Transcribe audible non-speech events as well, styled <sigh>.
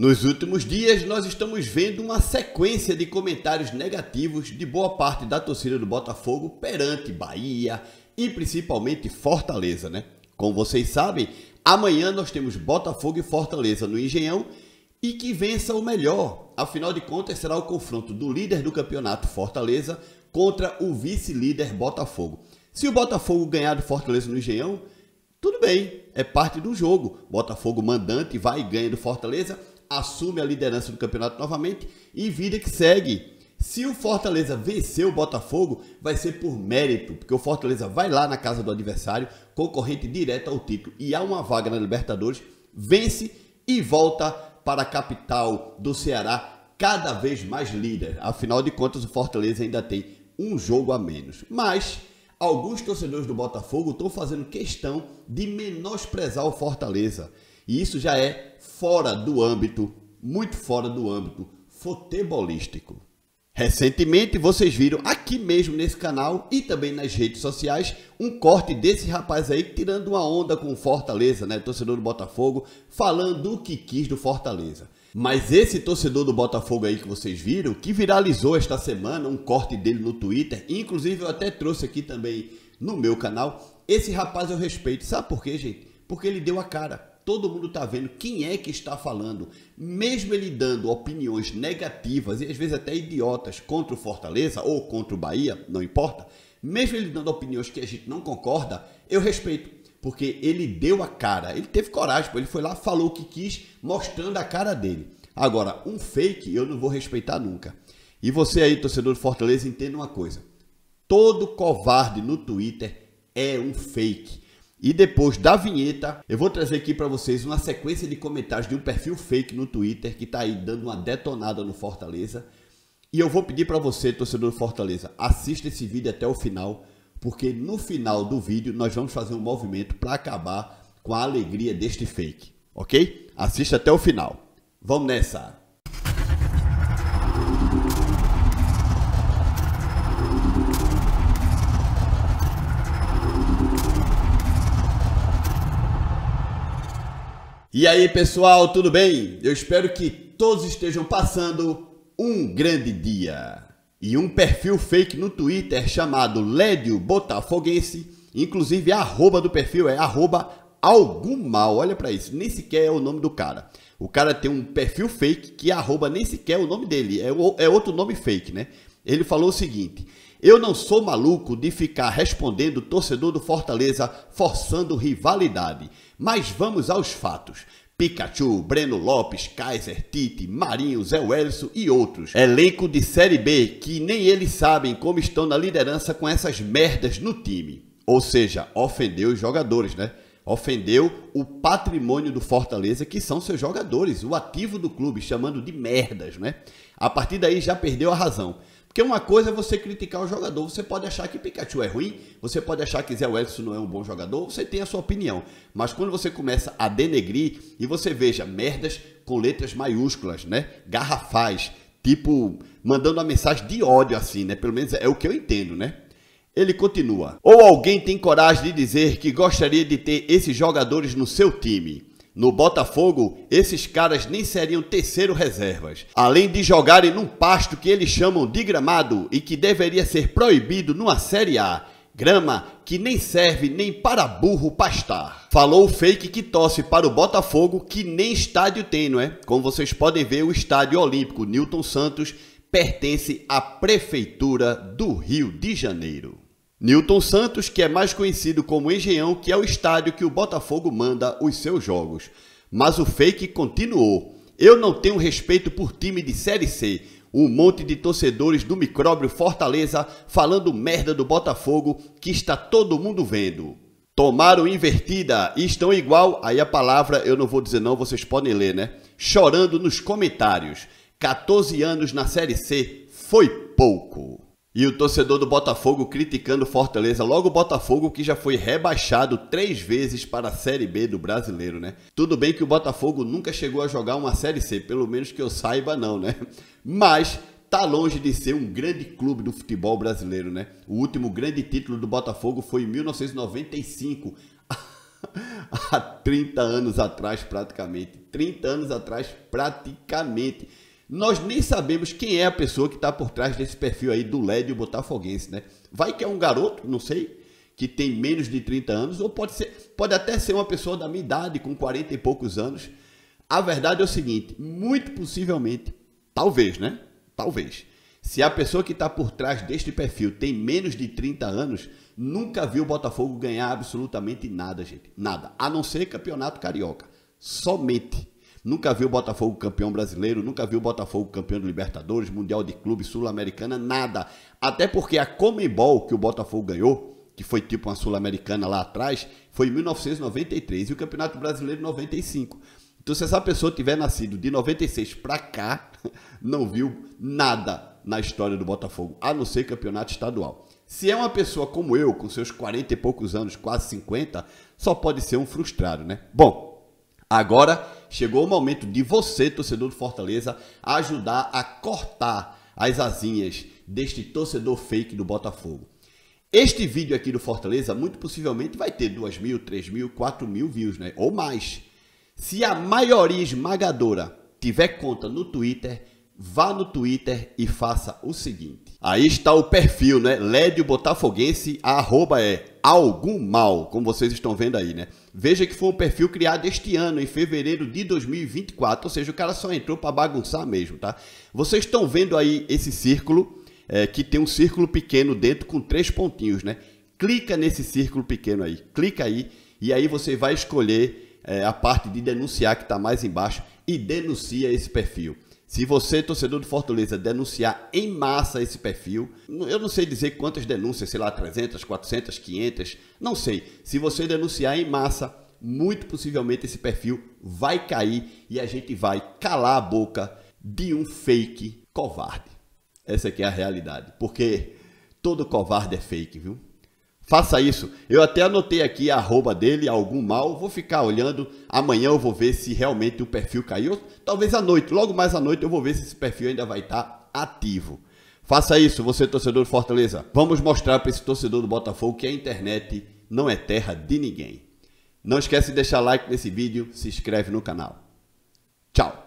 Nos últimos dias, nós estamos vendo uma sequência de comentários negativos de boa parte da torcida do Botafogo perante Bahia e principalmente Fortaleza, né? Como vocês sabem, amanhã nós temos Botafogo e Fortaleza no Engenhão e que vença o melhor. Afinal de contas, será o confronto do líder do campeonato Fortaleza contra o vice-líder Botafogo. Se o Botafogo ganhar do Fortaleza no Engenhão, tudo bem, é parte do jogo. Botafogo mandante vai e ganha do Fortaleza assume a liderança do campeonato novamente e vida que segue. Se o Fortaleza vencer o Botafogo, vai ser por mérito, porque o Fortaleza vai lá na casa do adversário, concorrente direto ao título, e há uma vaga na Libertadores, vence e volta para a capital do Ceará, cada vez mais líder. Afinal de contas, o Fortaleza ainda tem um jogo a menos. Mas alguns torcedores do Botafogo estão fazendo questão de menosprezar o Fortaleza. E isso já é fora do âmbito, muito fora do âmbito futebolístico. Recentemente vocês viram aqui mesmo nesse canal e também nas redes sociais um corte desse rapaz aí tirando uma onda com o Fortaleza, né, torcedor do Botafogo, falando o que quis do Fortaleza. Mas esse torcedor do Botafogo aí que vocês viram, que viralizou esta semana um corte dele no Twitter, inclusive eu até trouxe aqui também no meu canal, esse rapaz eu respeito. Sabe por quê, gente? Porque ele deu a cara todo mundo está vendo quem é que está falando, mesmo ele dando opiniões negativas e às vezes até idiotas contra o Fortaleza ou contra o Bahia, não importa, mesmo ele dando opiniões que a gente não concorda, eu respeito, porque ele deu a cara, ele teve coragem, ele foi lá, falou o que quis, mostrando a cara dele. Agora, um fake eu não vou respeitar nunca. E você aí, torcedor do Fortaleza, entenda uma coisa: todo covarde no Twitter é um fake. E depois da vinheta, eu vou trazer aqui para vocês uma sequência de comentários de um perfil fake no Twitter que está aí dando uma detonada no Fortaleza. E eu vou pedir para você, torcedor do Fortaleza, assista esse vídeo até o final, porque no final do vídeo nós vamos fazer um movimento para acabar com a alegria deste fake, ok? Assista até o final. Vamos nessa! E aí, pessoal, tudo bem? Eu espero que todos estejam passando um grande dia. E um perfil fake no Twitter chamado Lédio Botafoguense, inclusive a arroba do perfil é arroba mal. olha para isso, nem sequer é o nome do cara. O cara tem um perfil fake que é arroba nem sequer é o nome dele, é, o, é outro nome fake, né? Ele falou o seguinte: eu não sou maluco de ficar respondendo torcedor do Fortaleza forçando rivalidade. Mas vamos aos fatos. Pikachu, Breno Lopes, Kaiser, Tite, Marinho, Zé Welleson e outros. Elenco de Série B que nem eles sabem como estão na liderança com essas merdas no time. Ou seja, ofendeu os jogadores, né? ofendeu o patrimônio do Fortaleza, que são seus jogadores, o ativo do clube, chamando de merdas, né? A partir daí já perdeu a razão. Porque uma coisa é você criticar o jogador, você pode achar que Pikachu é ruim, você pode achar que Zé Wellington não é um bom jogador, você tem a sua opinião. Mas quando você começa a denegrir e você veja merdas com letras maiúsculas, né? Garrafais, tipo mandando uma mensagem de ódio assim, né? Pelo menos é o que eu entendo, né? Ele continua: Ou alguém tem coragem de dizer que gostaria de ter esses jogadores no seu time? No Botafogo, esses caras nem seriam terceiro reservas. Além de jogarem num pasto que eles chamam de gramado e que deveria ser proibido numa Série A, grama que nem serve nem para burro pastar. Falou o fake que tosse para o Botafogo que nem estádio tem, não é? Como vocês podem ver, o estádio olímpico Newton Santos pertence à Prefeitura do Rio de Janeiro. Newton Santos, que é mais conhecido como Engenhão, que é o estádio que o Botafogo manda os seus jogos. Mas o fake continuou. Eu não tenho respeito por time de Série C. Um monte de torcedores do micróbio Fortaleza falando merda do Botafogo que está todo mundo vendo. Tomaram invertida e estão igual, aí a palavra eu não vou dizer não, vocês podem ler, né? Chorando nos comentários. 14 anos na Série C foi pouco. E o torcedor do Botafogo criticando Fortaleza, logo o Botafogo que já foi rebaixado três vezes para a Série B do brasileiro, né? Tudo bem que o Botafogo nunca chegou a jogar uma Série C, pelo menos que eu saiba, não, né? Mas tá longe de ser um grande clube do futebol brasileiro, né? O último grande título do Botafogo foi em 1995, <laughs> há 30 anos atrás, praticamente. 30 anos atrás, praticamente. Nós nem sabemos quem é a pessoa que está por trás desse perfil aí do LED Botafoguense, né? Vai que é um garoto, não sei, que tem menos de 30 anos, ou pode ser, pode até ser uma pessoa da minha idade, com 40 e poucos anos. A verdade é o seguinte, muito possivelmente, talvez, né? Talvez. Se a pessoa que está por trás deste perfil tem menos de 30 anos, nunca viu o Botafogo ganhar absolutamente nada, gente. Nada. A não ser campeonato carioca. Somente. Nunca viu o Botafogo campeão brasileiro, nunca viu o Botafogo campeão do Libertadores, Mundial de Clube, Sul-Americana, nada. Até porque a Comembol que o Botafogo ganhou, que foi tipo uma Sul-Americana lá atrás, foi em 1993 e o Campeonato Brasileiro em 95. Então, se essa pessoa tiver nascido de 96 para cá, <laughs> não viu nada na história do Botafogo, a não ser campeonato estadual. Se é uma pessoa como eu, com seus 40 e poucos anos, quase 50, só pode ser um frustrado, né? Bom, Agora chegou o momento de você, torcedor do Fortaleza, ajudar a cortar as asinhas deste torcedor fake do Botafogo. Este vídeo aqui do Fortaleza muito possivelmente vai ter 2 mil, 3 mil, 4 mil views, né? Ou mais. Se a maioria esmagadora tiver conta no Twitter, vá no Twitter e faça o seguinte. Aí está o perfil, né? Lédio Botafoguense, arroba é algum mal, como vocês estão vendo aí, né? Veja que foi um perfil criado este ano, em fevereiro de 2024, ou seja, o cara só entrou para bagunçar mesmo, tá? Vocês estão vendo aí esse círculo, é, que tem um círculo pequeno dentro com três pontinhos, né? Clica nesse círculo pequeno aí, clica aí, e aí você vai escolher é, a parte de denunciar que está mais embaixo e denuncia esse perfil. Se você, torcedor do Fortaleza, denunciar em massa esse perfil, eu não sei dizer quantas denúncias, sei lá, 300, 400, 500, não sei. Se você denunciar em massa, muito possivelmente esse perfil vai cair e a gente vai calar a boca de um fake covarde. Essa aqui é a realidade, porque todo covarde é fake, viu? Faça isso. Eu até anotei aqui a arroba dele, algum mal. Vou ficar olhando. Amanhã eu vou ver se realmente o perfil caiu. Talvez à noite, logo mais à noite, eu vou ver se esse perfil ainda vai estar tá ativo. Faça isso, você torcedor do Fortaleza. Vamos mostrar para esse torcedor do Botafogo que a internet não é terra de ninguém. Não esquece de deixar like nesse vídeo, se inscreve no canal. Tchau!